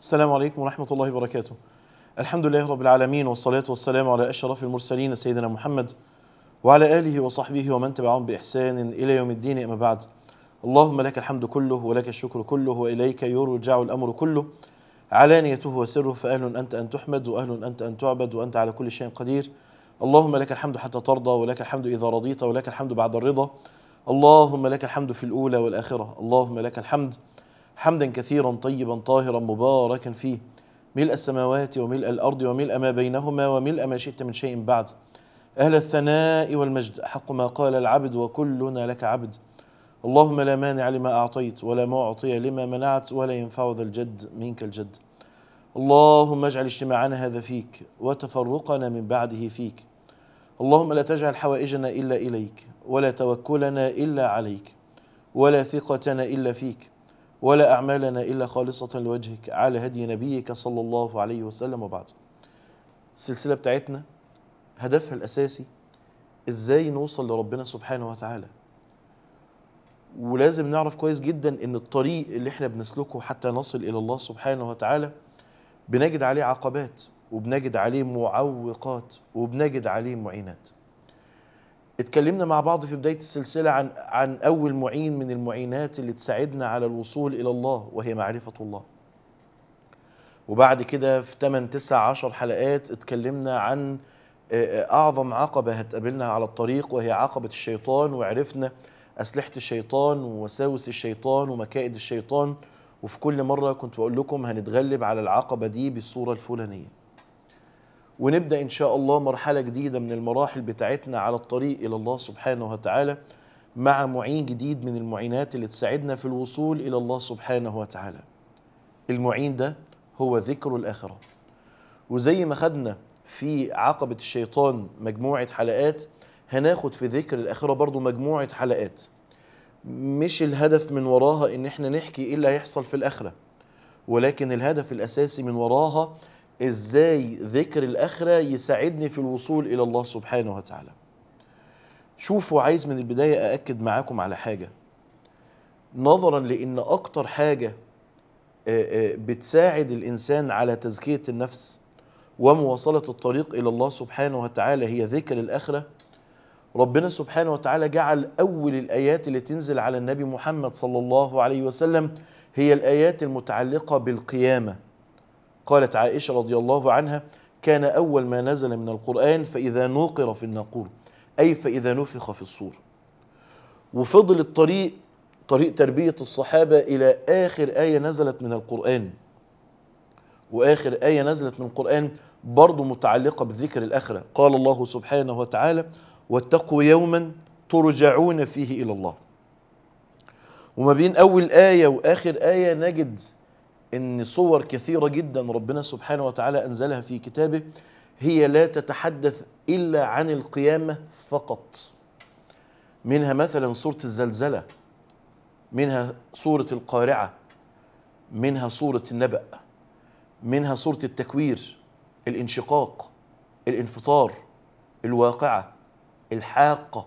السلام عليكم ورحمة الله وبركاته الحمد لله رب العالمين والصلاة والسلام على أشرف المرسلين سيدنا محمد وعلى آله وصحبه ومن تبعهم بإحسان إلى يوم الدين أما بعد اللهم لك الحمد كله ولك الشكر كله وإليك يرجع الأمر كله علانيته وسره فأهل أنت أن تحمد وأهل أنت أن تعبد وأنت على كل شيء قدير اللهم لك الحمد حتى ترضى ولك الحمد إذا رضيت ولك الحمد بعد الرضا اللهم لك الحمد في الأولى والآخرة اللهم لك الحمد حمدا كثيرا طيبا طاهرا مباركا فيه ملء السماوات وملء الأرض وملء ما بينهما وملء ما شئت من شيء بعد أهل الثناء والمجد حق ما قال العبد وكلنا لك عبد اللهم لا مانع لما أعطيت ولا معطي لما منعت ولا ينفع ذا الجد منك الجد اللهم اجعل اجتماعنا هذا فيك وتفرقنا من بعده فيك اللهم لا تجعل حوائجنا إلا إليك ولا توكلنا إلا عليك ولا ثقتنا إلا فيك ولا أعمالنا إلا خالصة لوجهك على هدي نبيك صلى الله عليه وسلم وبعد السلسلة بتاعتنا هدفها الأساسي إزاي نوصل لربنا سبحانه وتعالى ولازم نعرف كويس جدا ان الطريق اللي احنا بنسلكه حتى نصل الى الله سبحانه وتعالى بنجد عليه عقبات وبنجد عليه معوقات وبنجد عليه معينات اتكلمنا مع بعض في بداية السلسلة عن عن أول معين من المعينات اللي تساعدنا على الوصول إلى الله وهي معرفة الله. وبعد كده في 8 9 10 حلقات اتكلمنا عن أعظم عقبة هتقابلنا على الطريق وهي عقبة الشيطان وعرفنا أسلحة الشيطان ووساوس الشيطان ومكائد الشيطان وفي كل مرة كنت بقول لكم هنتغلب على العقبة دي بالصورة الفلانية. ونبدا ان شاء الله مرحله جديده من المراحل بتاعتنا على الطريق الى الله سبحانه وتعالى مع معين جديد من المعينات اللي تساعدنا في الوصول الى الله سبحانه وتعالى. المعين ده هو ذكر الاخره. وزي ما خدنا في عقبه الشيطان مجموعه حلقات هناخد في ذكر الاخره برضو مجموعه حلقات. مش الهدف من وراها ان احنا نحكي ايه اللي هيحصل في الاخره. ولكن الهدف الاساسي من وراها ازاي ذكر الاخره يساعدني في الوصول الى الله سبحانه وتعالى شوفوا عايز من البدايه ااكد معاكم على حاجه نظرا لان اكتر حاجه بتساعد الانسان على تزكيه النفس ومواصله الطريق الى الله سبحانه وتعالى هي ذكر الاخره ربنا سبحانه وتعالى جعل اول الايات اللي تنزل على النبي محمد صلى الله عليه وسلم هي الايات المتعلقه بالقيامه قالت عائشة رضي الله عنها كان أول ما نزل من القرآن فإذا نوقر في الناقور أي فإذا نفخ في الصور وفضل الطريق طريق تربية الصحابة إلى آخر آية نزلت من القرآن وآخر آية نزلت من القرآن برضو متعلقة بذكر الآخرة قال الله سبحانه وتعالى واتقوا يوما ترجعون فيه إلى الله وما بين أول آية وآخر آية نجد ان صور كثيره جدا ربنا سبحانه وتعالى انزلها في كتابه هي لا تتحدث الا عن القيامه فقط منها مثلا سوره الزلزله منها سوره القارعه منها سوره النبأ منها سوره التكوير الانشقاق الانفطار الواقعه الحاقه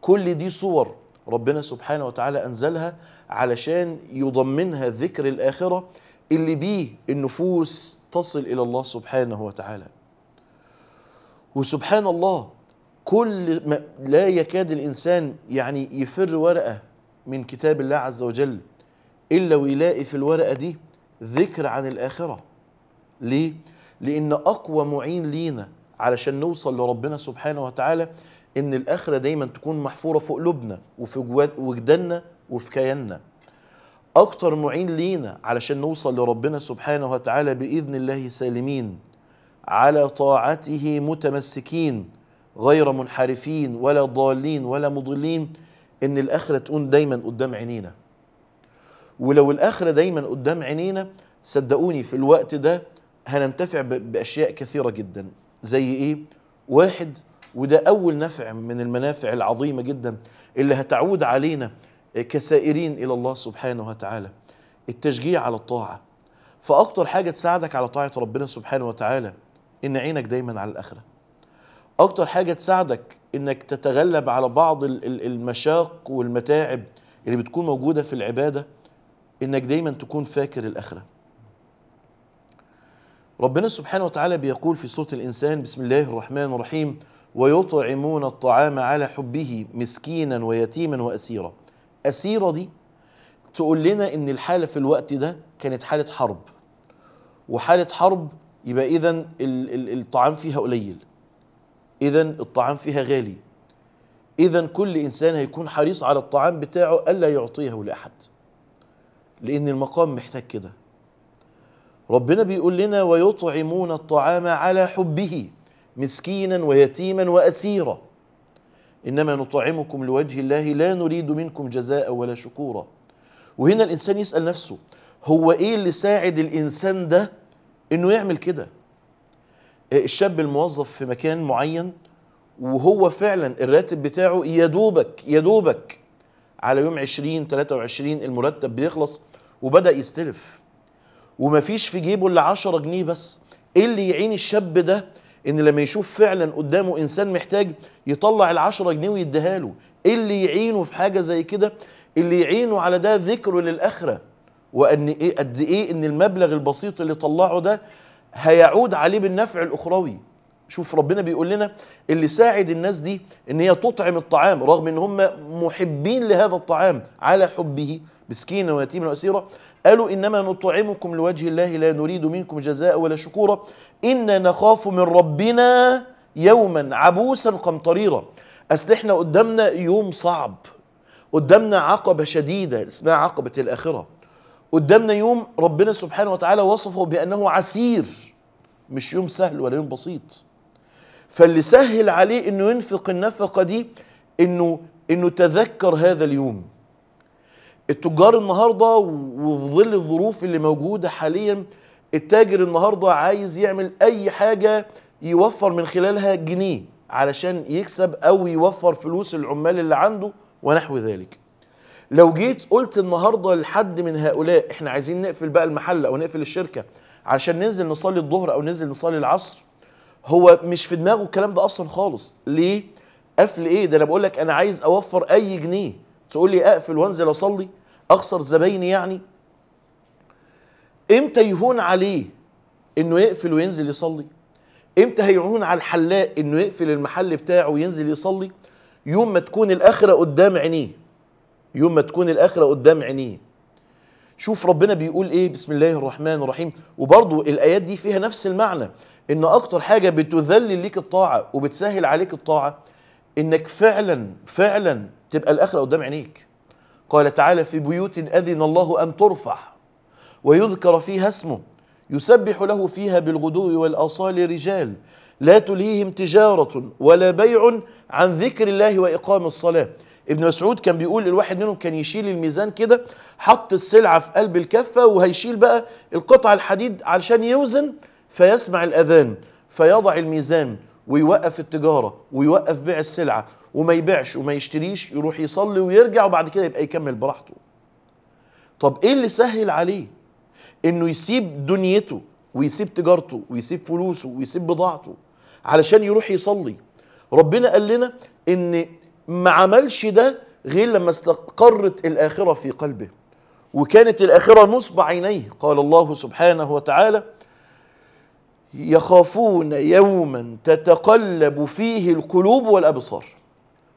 كل دي صور ربنا سبحانه وتعالى أنزلها علشان يضمنها ذكر الآخرة اللي بيه النفوس تصل إلى الله سبحانه وتعالى وسبحان الله كل ما لا يكاد الإنسان يعني يفر ورقة من كتاب الله عز وجل إلا ويلاقي في الورقة دي ذكر عن الآخرة ليه؟ لأن أقوى معين لينا علشان نوصل لربنا سبحانه وتعالى ان الاخره دايما تكون محفوره في قلوبنا وفي وجداننا وفي كياننا اكتر معين لينا علشان نوصل لربنا سبحانه وتعالى باذن الله سالمين على طاعته متمسكين غير منحرفين ولا ضالين ولا مضلين ان الاخره تكون دايما قدام عينينا ولو الاخره دايما قدام عينينا صدقوني في الوقت ده هننتفع باشياء كثيره جدا زي ايه واحد وده أول نفع من المنافع العظيمة جدا اللي هتعود علينا كسائرين إلى الله سبحانه وتعالى التشجيع على الطاعة فأكتر حاجة تساعدك على طاعة ربنا سبحانه وتعالى إن عينك دايما على الآخرة أكتر حاجة تساعدك إنك تتغلب على بعض المشاق والمتاعب اللي بتكون موجودة في العبادة إنك دايما تكون فاكر الآخرة ربنا سبحانه وتعالى بيقول في سورة الإنسان بسم الله الرحمن الرحيم ويطعمون الطعام على حبه مسكينا ويتيما واسيرا اسيره دي تقول لنا ان الحاله في الوقت ده كانت حاله حرب وحاله حرب يبقى اذا الطعام فيها قليل اذا الطعام فيها غالي اذا كل انسان هيكون حريص على الطعام بتاعه الا يعطيه لاحد لان المقام محتاج كده ربنا بيقول لنا ويطعمون الطعام على حبه مسكينا ويتيما واسيرا انما نطعمكم لوجه الله لا نريد منكم جزاء ولا شكورا وهنا الانسان يسال نفسه هو ايه اللي ساعد الانسان ده انه يعمل كده آه، الشاب الموظف في مكان معين وهو فعلا الراتب بتاعه يدوبك يدوبك على يوم 20 23 المرتب بيخلص وبدا يستلف ومفيش في جيبه الا 10 جنيه بس ايه اللي يعين الشاب ده ان لما يشوف فعلا قدامه انسان محتاج يطلع ال10 جنيه ويديها له اللي يعينه في حاجه زي كده اللي يعينه على ده ذكره للاخره وان ايه قد ايه ان المبلغ البسيط اللي طلعه ده هيعود عليه بالنفع الاخروي شوف ربنا بيقول لنا اللي ساعد الناس دي ان هي تطعم الطعام رغم ان هم محبين لهذا الطعام على حبه مسكينا ويتيما واسيرا قالوا إنما نطعمكم لوجه الله لا نريد منكم جزاء ولا شكورا إنا نخاف من ربنا يوما عبوسا قمطريرا أصل إحنا قدامنا يوم صعب قدامنا عقبة شديدة اسمها عقبة الآخرة قدامنا يوم ربنا سبحانه وتعالى وصفه بأنه عسير مش يوم سهل ولا يوم بسيط فاللي سهل عليه انه ينفق النفقه دي انه انه تذكر هذا اليوم التجار النهارده وفي ظل الظروف اللي موجوده حاليا التاجر النهارده عايز يعمل اي حاجه يوفر من خلالها جنيه علشان يكسب او يوفر فلوس العمال اللي عنده ونحو ذلك لو جيت قلت النهارده لحد من هؤلاء احنا عايزين نقفل بقى المحل او نقفل الشركه علشان ننزل نصلي الظهر او ننزل نصلي العصر هو مش في دماغه الكلام ده اصلا خالص ليه قفل ايه ده انا بقول لك انا عايز اوفر اي جنيه تقول لي اقفل وانزل اصلي اخسر زبايني يعني امتى يهون عليه انه يقفل وينزل يصلي امتى هيعون على الحلاق انه يقفل المحل بتاعه وينزل يصلي يوم ما تكون الاخره قدام عينيه يوم ما تكون الاخره قدام عينيه شوف ربنا بيقول ايه بسم الله الرحمن الرحيم وبرضو الايات دي فيها نفس المعنى ان اكتر حاجه بتذلل ليك الطاعه وبتسهل عليك الطاعه انك فعلا فعلا تبقى الآخرة قدام عينيك قال تعالى في بيوت أذن الله أن ترفع ويذكر فيها اسمه يسبح له فيها بالغدو والآصال رجال لا تلهيهم تجارة ولا بيع عن ذكر الله وإقام الصلاة ابن مسعود كان بيقول الواحد منهم كان يشيل الميزان كده حط السلعة في قلب الكفة وهيشيل بقى القطع الحديد علشان يوزن فيسمع الأذان فيضع الميزان ويوقف التجارة ويوقف بيع السلعة وما يبيعش وما يشتريش يروح يصلي ويرجع وبعد كده يبقى يكمل براحته طب ايه اللي سهل عليه انه يسيب دنيته ويسيب تجارته ويسيب فلوسه ويسيب بضاعته علشان يروح يصلي ربنا قال لنا ان ما عملش ده غير لما استقرت الاخره في قلبه وكانت الاخره نصب عينيه قال الله سبحانه وتعالى يخافون يوما تتقلب فيه القلوب والابصار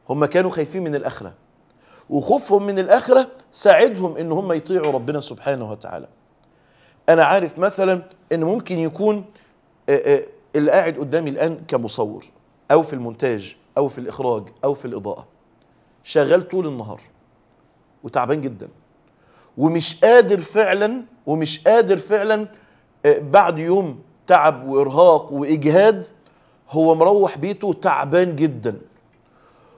هم كانوا خايفين من الآخرة وخوفهم من الآخرة ساعدهم إن هم يطيعوا ربنا سبحانه وتعالى أنا عارف مثلا إن ممكن يكون اللي قاعد قدامي الآن كمصور أو في المونتاج أو في الإخراج أو في الإضاءة شغال طول النهار وتعبان جدا ومش قادر فعلا ومش قادر فعلا بعد يوم تعب وارهاق واجهاد هو مروح بيته تعبان جدا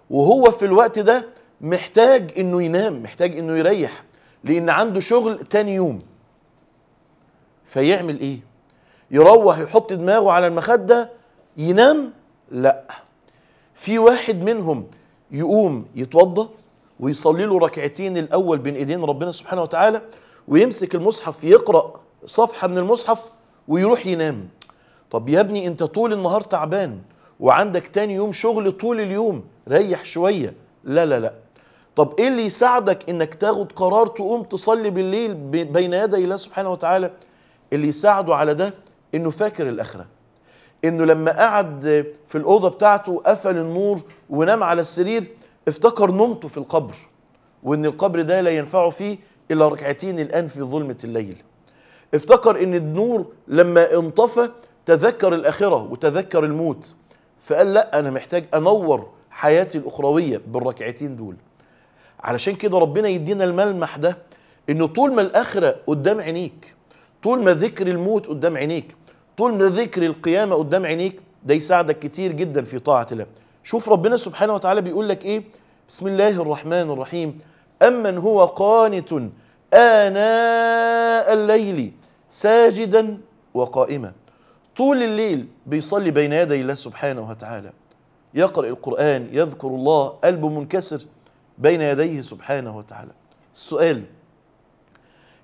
وهو في الوقت ده محتاج انه ينام محتاج انه يريح لان عنده شغل تاني يوم فيعمل ايه يروح يحط دماغه على المخدة ينام لا في واحد منهم يقوم يتوضى ويصلي له ركعتين الاول بين ايدين ربنا سبحانه وتعالى ويمسك المصحف يقرا صفحه من المصحف ويروح ينام طب يا ابني انت طول النهار تعبان وعندك تاني يوم شغل طول اليوم ريح شويه لا لا لا طب ايه اللي يساعدك انك تاخد قرار تقوم تصلي بالليل بين يدي الله سبحانه وتعالى اللي يساعده على ده انه فاكر الاخره انه لما قعد في الاوضه بتاعته قفل النور ونام على السرير افتكر نومته في القبر وان القبر ده لا ينفعه فيه الا ركعتين الان في ظلمه الليل افتكر ان النور لما انطفى تذكر الاخره وتذكر الموت فقال لا انا محتاج انور حياتي الاخرويه بالركعتين دول علشان كده ربنا يدينا الملمح ده انه طول ما الاخره قدام عينيك طول ما ذكر الموت قدام عينيك طول ما ذكر القيامه قدام عينيك ده يساعدك كتير جدا في طاعه الله شوف ربنا سبحانه وتعالى بيقول لك ايه بسم الله الرحمن الرحيم امن هو قانت اناء الليل ساجدا وقائما طول الليل بيصلي بين يدي الله سبحانه وتعالى يقرأ القرآن يذكر الله قلبه منكسر بين يديه سبحانه وتعالى السؤال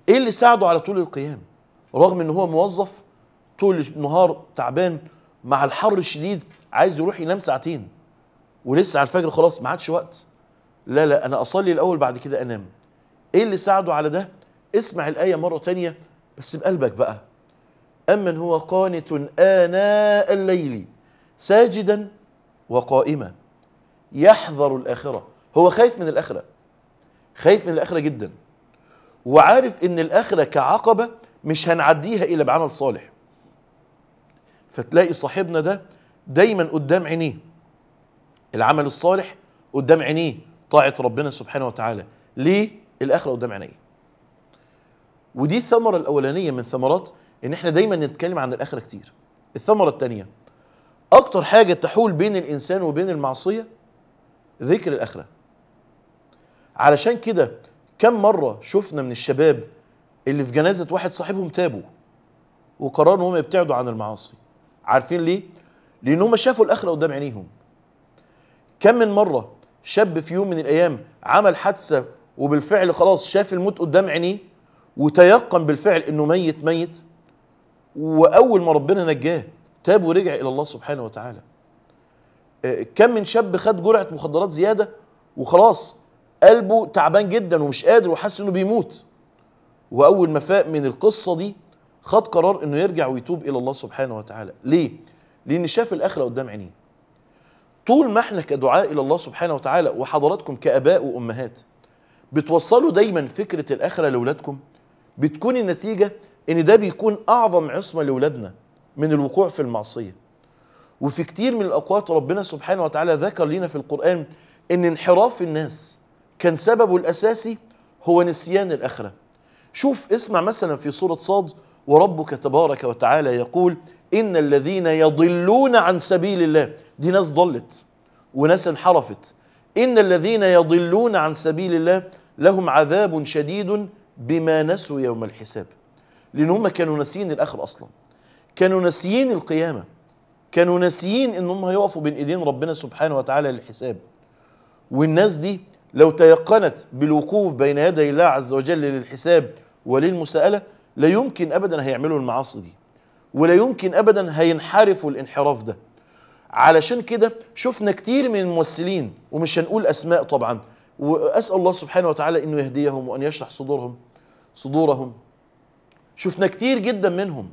ايه اللي ساعده على طول القيام رغم ان هو موظف طول النهار تعبان مع الحر الشديد عايز يروح ينام ساعتين ولسه على الفجر خلاص ما عادش وقت لا لا انا اصلي الاول بعد كده انام ايه اللي ساعده على ده اسمع الايه مره تانية بس بقلبك بقى امن هو قانت اناء الليل ساجدا وقائمة يحذر الآخرة هو خايف من الآخرة خايف من الآخرة جدا وعارف إن الآخرة كعقبة مش هنعديها إلا بعمل صالح فتلاقي صاحبنا ده دايما قدام عينيه العمل الصالح قدام عينيه طاعة ربنا سبحانه وتعالى ليه الآخرة قدام عينيه ودي الثمرة الأولانية من ثمرات إن إحنا دايما نتكلم عن الآخرة كتير الثمرة الثانية اكتر حاجه تحول بين الانسان وبين المعصيه ذكر الاخره علشان كده كم مره شفنا من الشباب اللي في جنازه واحد صاحبهم تابوا وقرروا ان هم يبتعدوا عن المعاصي عارفين ليه لان هم شافوا الاخره قدام عينيهم كم من مره شاب في يوم من الايام عمل حادثه وبالفعل خلاص شاف الموت قدام عينيه وتيقن بالفعل انه ميت ميت واول ما ربنا نجاه تاب ورجع الى الله سبحانه وتعالى آه، كم من شاب خد جرعه مخدرات زياده وخلاص قلبه تعبان جدا ومش قادر وحاسس انه بيموت واول ما فاق من القصه دي خد قرار انه يرجع ويتوب الى الله سبحانه وتعالى ليه لان شاف الاخره قدام عينيه طول ما احنا كدعاء الى الله سبحانه وتعالى وحضراتكم كاباء وامهات بتوصلوا دايما فكره الاخره لاولادكم بتكون النتيجه ان ده بيكون اعظم عصمه لاولادنا من الوقوع في المعصية وفي كتير من الأوقات ربنا سبحانه وتعالى ذكر لنا في القرآن إن انحراف الناس كان سببه الأساسي هو نسيان الآخرة شوف اسمع مثلا في سورة صاد وربك تبارك وتعالى يقول إن الذين يضلون عن سبيل الله دي ناس ضلت وناس انحرفت إن الذين يضلون عن سبيل الله لهم عذاب شديد بما نسوا يوم الحساب لأن هم كانوا ناسيين الآخر أصلاً كانوا ناسيين القيامه كانوا ناسيين ان هم هيقفوا بين ايدين ربنا سبحانه وتعالى للحساب والناس دي لو تيقنت بالوقوف بين يدي الله عز وجل للحساب وللمساءله لا يمكن ابدا هيعملوا المعاصي دي ولا يمكن ابدا هينحرفوا الانحراف ده علشان كده شفنا كتير من الممثلين ومش هنقول اسماء طبعا واسال الله سبحانه وتعالى انه يهديهم وان يشرح صدورهم صدورهم شفنا كتير جدا منهم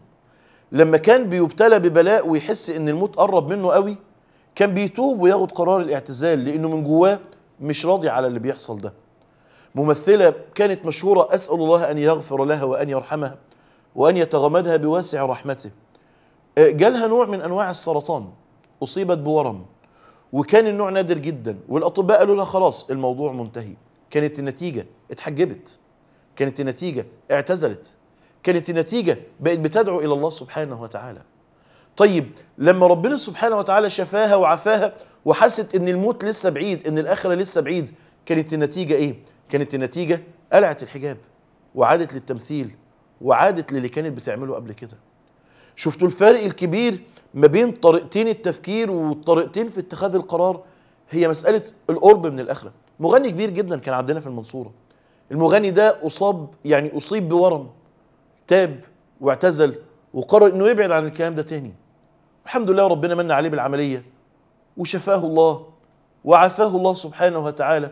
لما كان بيبتلى ببلاء ويحس ان الموت قرب منه قوي كان بيتوب وياخد قرار الاعتزال لانه من جواه مش راضي على اللي بيحصل ده ممثلة كانت مشهورة أسأل الله أن يغفر لها وأن يرحمها وأن يتغمدها بواسع رحمته آه، جالها نوع من أنواع السرطان أصيبت بورم وكان النوع نادر جدا والأطباء قالوا لها خلاص الموضوع منتهي كانت النتيجة اتحجبت كانت النتيجة اعتزلت كانت النتيجة بقت بتدعو إلى الله سبحانه وتعالى طيب لما ربنا سبحانه وتعالى شفاها وعفاها وحست ان الموت لسه بعيد ان الاخره لسه بعيد كانت النتيجه ايه كانت النتيجه قلعت الحجاب وعادت للتمثيل وعادت للي كانت بتعمله قبل كده شفتوا الفرق الكبير ما بين طريقتين التفكير والطريقتين في اتخاذ القرار هي مساله القرب من الاخره مغني كبير جدا كان عندنا في المنصوره المغني ده اصاب يعني اصيب بورم تاب واعتزل وقرر انه يبعد عن الكلام ده تاني الحمد لله ربنا من عليه بالعمليه وشفاه الله وعافاه الله سبحانه وتعالى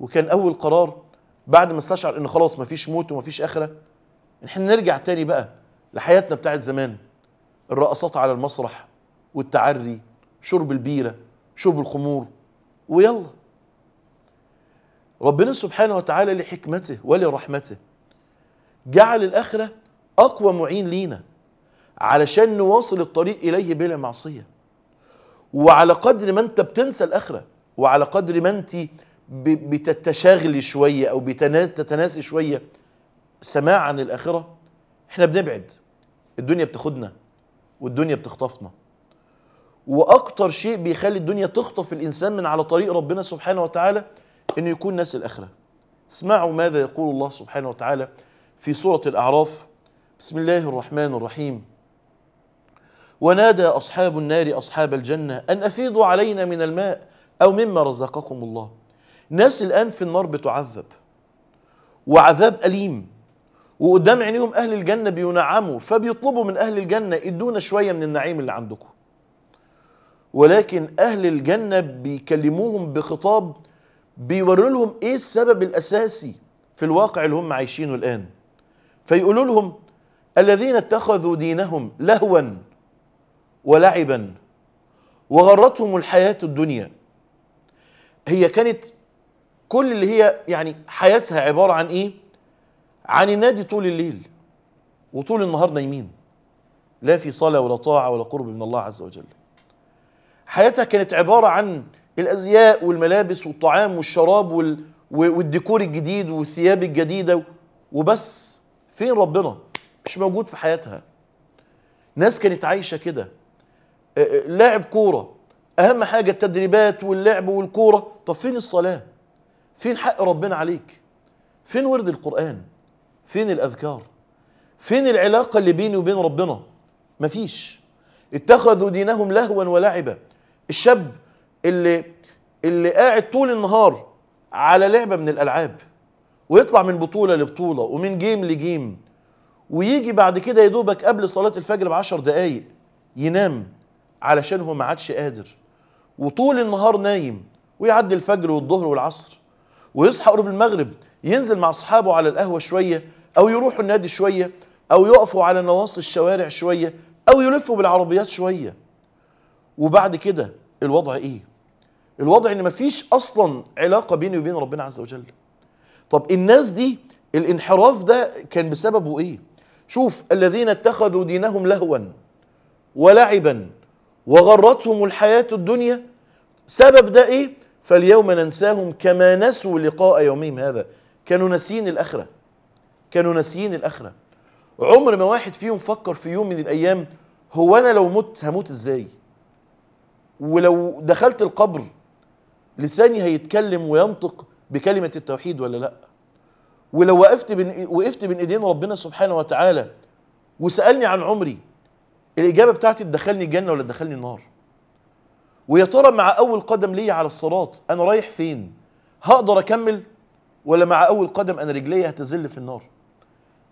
وكان اول قرار بعد ما استشعر ان خلاص ما فيش موت وما فيش اخره احنا نرجع تاني بقى لحياتنا بتاعت زمان الرقصات على المسرح والتعري شرب البيره شرب الخمور ويلا ربنا سبحانه وتعالى لحكمته ولرحمته جعل الآخرة أقوى معين لينا علشان نواصل الطريق إليه بلا معصية وعلى قدر ما أنت بتنسى الآخرة وعلى قدر ما أنت بتتشاغلي شوية أو بتتناسي شوية سماع عن الآخرة احنا بنبعد الدنيا بتاخدنا والدنيا بتخطفنا واكتر شيء بيخلي الدنيا تخطف الانسان من على طريق ربنا سبحانه وتعالى انه يكون ناس الاخره اسمعوا ماذا يقول الله سبحانه وتعالى في سورة الأعراف بسم الله الرحمن الرحيم ونادى أصحاب النار أصحاب الجنة أن أفيضوا علينا من الماء أو مما رزقكم الله ناس الآن في النار بتعذب وعذاب أليم وقدام عينيهم أهل الجنة بينعموا فبيطلبوا من أهل الجنة ادونا شوية من النعيم اللي عندكم ولكن أهل الجنة بيكلموهم بخطاب بيوروا لهم إيه السبب الأساسي في الواقع اللي هم عايشينه الآن فيقولوا لهم الذين اتخذوا دينهم لهوا ولعبا وغرتهم الحياة الدنيا هي كانت كل اللي هي يعني حياتها عبارة عن ايه عن النادي طول الليل وطول النهار نايمين لا في صلاة ولا طاعة ولا قرب من الله عز وجل حياتها كانت عبارة عن الأزياء والملابس والطعام والشراب والديكور الجديد والثياب الجديدة وبس فين ربنا مش موجود في حياتها ناس كانت عايشه كده لاعب كوره اهم حاجه التدريبات واللعب والكوره طب فين الصلاه فين حق ربنا عليك فين ورد القران فين الاذكار فين العلاقه اللي بيني وبين ربنا مفيش اتخذوا دينهم لهوا ولعبا الشاب اللي اللي قاعد طول النهار على لعبه من الالعاب ويطلع من بطوله لبطوله ومن جيم لجيم ويجي بعد كده يدوبك قبل صلاه الفجر بعشر دقايق ينام علشان هو ما عادش قادر وطول النهار نايم ويعدي الفجر والظهر والعصر ويصحى قرب المغرب ينزل مع اصحابه على القهوه شويه او يروحوا النادي شويه او يقفوا على نواصي الشوارع شويه او يلفوا بالعربيات شويه وبعد كده الوضع ايه الوضع ان مفيش اصلا علاقه بيني وبين ربنا عز وجل طب الناس دي الانحراف ده كان بسببه ايه شوف الذين اتخذوا دينهم لهوا ولعبا وغرتهم الحياة الدنيا سبب ده ايه فاليوم ننساهم كما نسوا لقاء يومهم هذا كانوا ناسيين الاخره كانوا ناسيين الاخره عمر ما واحد فيهم فكر في يوم من الايام هو انا لو مت هموت ازاي ولو دخلت القبر لساني هيتكلم وينطق بكلمة التوحيد ولا لا ولو وقفت بين وقفت بين ايدين ربنا سبحانه وتعالى وسالني عن عمري الاجابه بتاعتي تدخلني الجنه ولا تدخلني النار ويا ترى مع اول قدم ليا على الصراط انا رايح فين هقدر اكمل ولا مع اول قدم انا رجلي هتزل في النار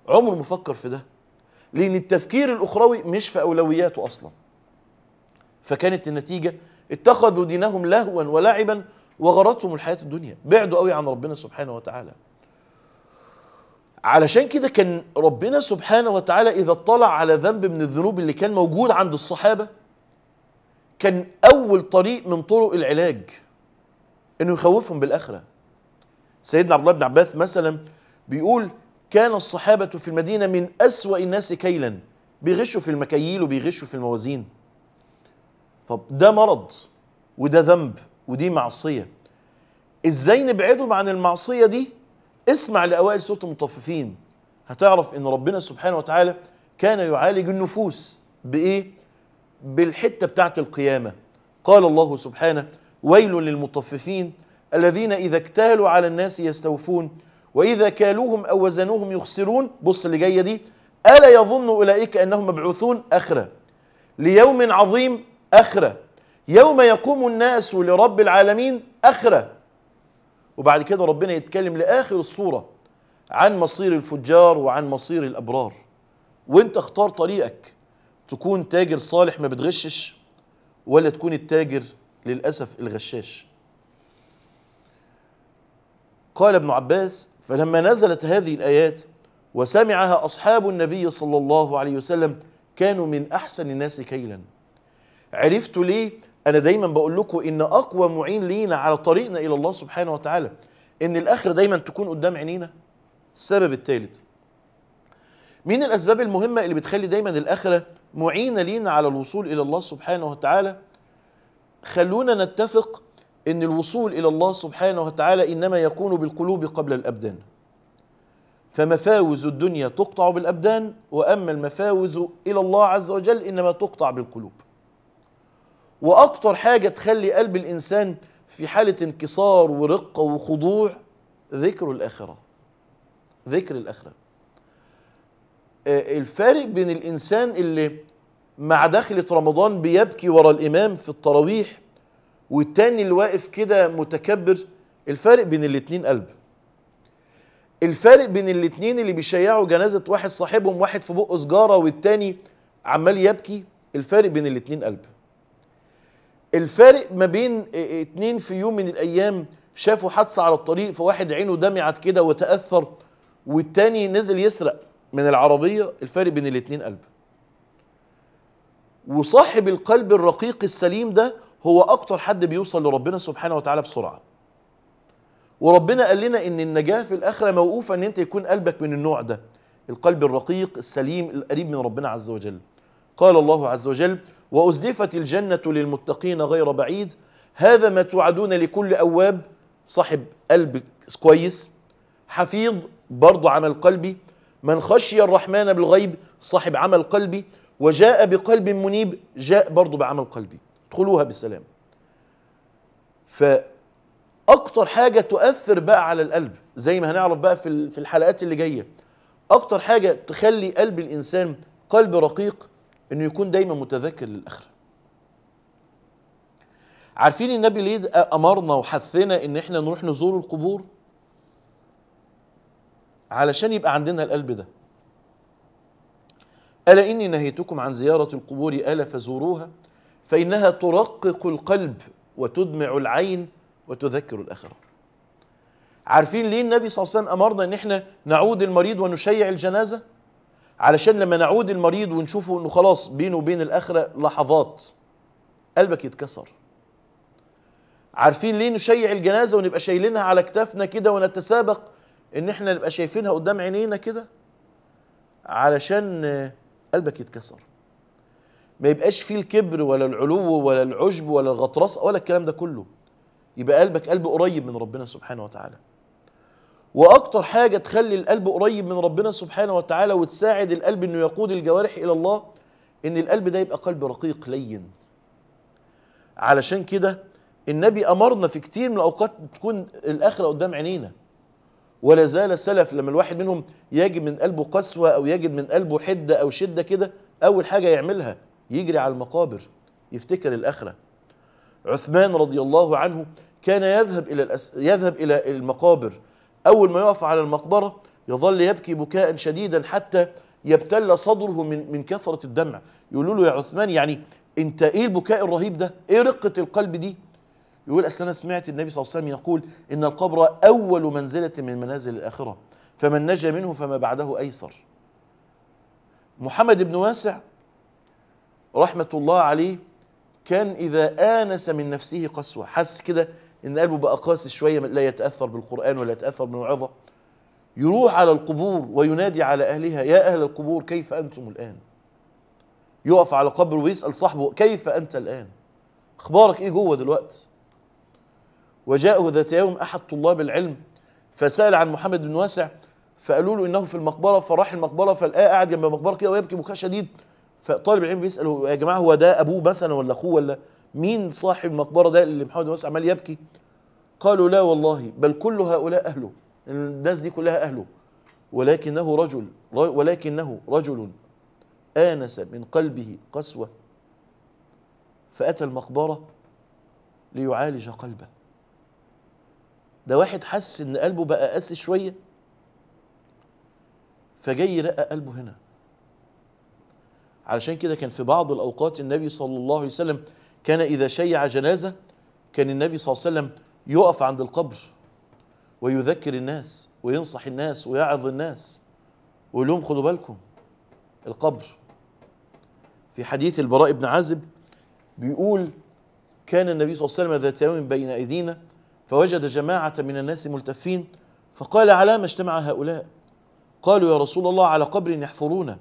عمره ما فكر في ده لان التفكير الاخروي مش في اولوياته اصلا فكانت النتيجه اتخذوا دينهم لهوا ولعبا وغرتهم الحياه الدنيا بعدوا قوي عن ربنا سبحانه وتعالى علشان كده كان ربنا سبحانه وتعالى اذا اطلع على ذنب من الذنوب اللي كان موجود عند الصحابه كان اول طريق من طرق العلاج انه يخوفهم بالاخره سيدنا عبد الله بن عباس مثلا بيقول كان الصحابه في المدينه من اسوا الناس كيلا بيغشوا في المكاييل وبيغشوا في الموازين طب ده مرض وده ذنب ودي معصيه ازاي نبعدهم عن المعصيه دي اسمع لاوائل سوره المطففين هتعرف ان ربنا سبحانه وتعالى كان يعالج النفوس بايه بالحته بتاعه القيامه قال الله سبحانه ويل للمطففين الذين اذا اكتالوا على الناس يستوفون واذا كالوهم او وزنوهم يخسرون بص اللي جايه دي الا يظن اولئك انهم مبعوثون اخره ليوم عظيم اخره يوم يقوم الناس لرب العالمين اخره وبعد كده ربنا يتكلم لاخر الصوره عن مصير الفجار وعن مصير الابرار وانت اختار طريقك تكون تاجر صالح ما بتغشش ولا تكون التاجر للاسف الغشاش قال ابن عباس فلما نزلت هذه الايات وسمعها اصحاب النبي صلى الله عليه وسلم كانوا من احسن الناس كيلا عرفت ليه انا دايما بقول لكم ان اقوى معين لينا على طريقنا الى الله سبحانه وتعالى ان الاخره دايما تكون قدام عينينا السبب الثالث من الاسباب المهمه اللي بتخلي دايما الاخره معينه لينا على الوصول الى الله سبحانه وتعالى خلونا نتفق ان الوصول الى الله سبحانه وتعالى انما يكون بالقلوب قبل الابدان فمفاوز الدنيا تقطع بالابدان واما المفاوز الى الله عز وجل انما تقطع بالقلوب واكتر حاجه تخلي قلب الانسان في حاله انكسار ورقه وخضوع ذكر الاخره ذكر الاخره آه، الفارق بين الانسان اللي مع دخلة رمضان بيبكي ورا الامام في التراويح والتاني اللي واقف كده متكبر الفارق بين الاتنين قلب الفارق بين الاتنين اللي بيشيعوا جنازة واحد صاحبهم واحد في بقه سجارة والتاني عمال يبكي الفارق بين الاتنين قلب الفارق ما بين اتنين في يوم من الايام شافوا حادثه على الطريق فواحد عينه دمعت كده وتاثر والتاني نزل يسرق من العربيه الفارق بين الاتنين قلب وصاحب القلب الرقيق السليم ده هو اكتر حد بيوصل لربنا سبحانه وتعالى بسرعه وربنا قال لنا ان النجاه في الاخره موقوفه ان انت يكون قلبك من النوع ده القلب الرقيق السليم القريب من ربنا عز وجل قال الله عز وجل وأزلفت الجنة للمتقين غير بعيد هذا ما توعدون لكل أواب صاحب قلب كويس حفيظ برضه عمل قلبي من خشي الرحمن بالغيب صاحب عمل قلبي وجاء بقلب منيب جاء برضه بعمل قلبي ادخلوها بسلام فأكتر حاجة تؤثر بقى على القلب زي ما هنعرف بقى في الحلقات اللي جاية أكتر حاجة تخلي قلب الإنسان قلب رقيق انه يكون دايما متذكر للاخره عارفين النبي ليه امرنا وحثنا ان احنا نروح نزور القبور علشان يبقى عندنا القلب ده الا اني نهيتكم عن زياره القبور الا فزوروها فانها ترقق القلب وتدمع العين وتذكر الاخره عارفين ليه النبي صلى الله عليه وسلم امرنا ان احنا نعود المريض ونشيع الجنازه علشان لما نعود المريض ونشوفه انه خلاص بينه وبين الاخره لحظات قلبك يتكسر عارفين ليه نشيع الجنازه ونبقى شايلينها على كتافنا كده ونتسابق ان احنا نبقى شايفينها قدام عينينا كده علشان قلبك يتكسر ما يبقاش فيه الكبر ولا العلو ولا العجب ولا الغطرسه ولا الكلام ده كله يبقى قلبك قلب قريب من ربنا سبحانه وتعالى واكتر حاجه تخلي القلب قريب من ربنا سبحانه وتعالى وتساعد القلب انه يقود الجوارح الى الله ان القلب ده يبقى قلب رقيق لين علشان كده النبي امرنا في كتير من الاوقات تكون الاخره قدام عينينا ولا زال سلف لما الواحد منهم يجد من قلبه قسوه او يجد من قلبه حده او شده كده اول حاجه يعملها يجري على المقابر يفتكر الاخره عثمان رضي الله عنه كان يذهب الى الأس... يذهب الى المقابر أول ما يقف على المقبرة يظل يبكي بكاء شديدا حتى يبتل صدره من من كثرة الدمع يقولوا له يا عثمان يعني أنت إيه البكاء الرهيب ده إيه رقة القلب دي يقول أصل أنا سمعت النبي صلى الله عليه وسلم يقول إن القبر أول منزلة من منازل الآخرة فمن نجا منه فما بعده أيسر محمد بن واسع رحمة الله عليه كان إذا آنس من نفسه قسوة حس كده ان قلبه بقى قاسي شويه لا يتاثر بالقران ولا يتاثر بالموعظه يروح على القبور وينادي على اهلها يا اهل القبور كيف انتم الان يقف على قبر ويسال صاحبه كيف انت الان اخبارك ايه جوه دلوقتي وجاءه ذات يوم احد طلاب العلم فسال عن محمد بن واسع فقالوا له انه في المقبره فراح المقبره فلقاه قاعد جنب المقبره كده ويبكي بكاء شديد فطالب العلم بيساله يا جماعه هو ده ابوه مثلا ولا اخوه ولا مين صاحب المقبره ده اللي محمد بن عمال يبكي قالوا لا والله بل كل هؤلاء اهله الناس دي كلها اهله ولكنه رجل ولكنه رجل آنس من قلبه قسوة فأتى المقبرة ليعالج قلبه ده واحد حس إن قلبه بقى قاسي شوية فجاي رقى قلبه هنا علشان كده كان في بعض الأوقات النبي صلى الله عليه وسلم كان إذا شيع جنازة كان النبي صلى الله عليه وسلم يقف عند القبر ويذكر الناس وينصح الناس ويعظ الناس ويقول لهم خدوا بالكم القبر في حديث البراء بن عازب بيقول كان النبي صلى الله عليه وسلم ذات يوم بين أيدينا فوجد جماعة من الناس ملتفين فقال على ما اجتمع هؤلاء قالوا يا رسول الله على قبر يحفرونه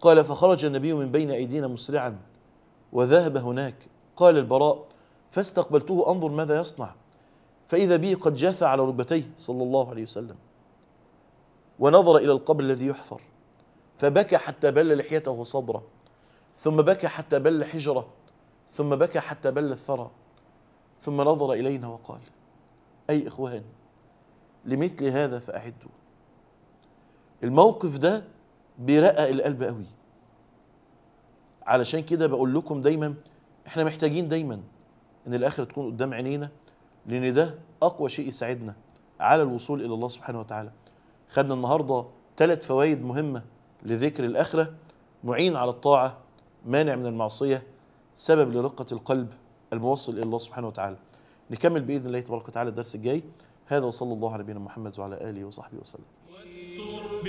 قال فخرج النبي من بين أيدينا مسرعا وذهب هناك قال البراء فاستقبلته أنظر ماذا يصنع فإذا به قد جاث على ركبتيه صلى الله عليه وسلم ونظر إلى القبر الذي يحفر فبكى حتى بل لحيته وصدره ثم بكى حتى بل حجره ثم بكى حتى بل الثرى ثم نظر إلينا وقال أي إخوان لمثل هذا فأعدوا الموقف ده برقق القلب قوي علشان كده بقول لكم دايما احنا محتاجين دايما ان الاخره تكون قدام عينينا لان ده اقوى شيء يساعدنا على الوصول الى الله سبحانه وتعالى خدنا النهارده ثلاث فوائد مهمه لذكر الاخره معين على الطاعه مانع من المعصيه سبب لرقه القلب الموصل الى الله سبحانه وتعالى نكمل باذن الله تبارك وتعالى الدرس الجاي هذا وصلى الله على نبينا محمد وعلى اله وصحبه وسلم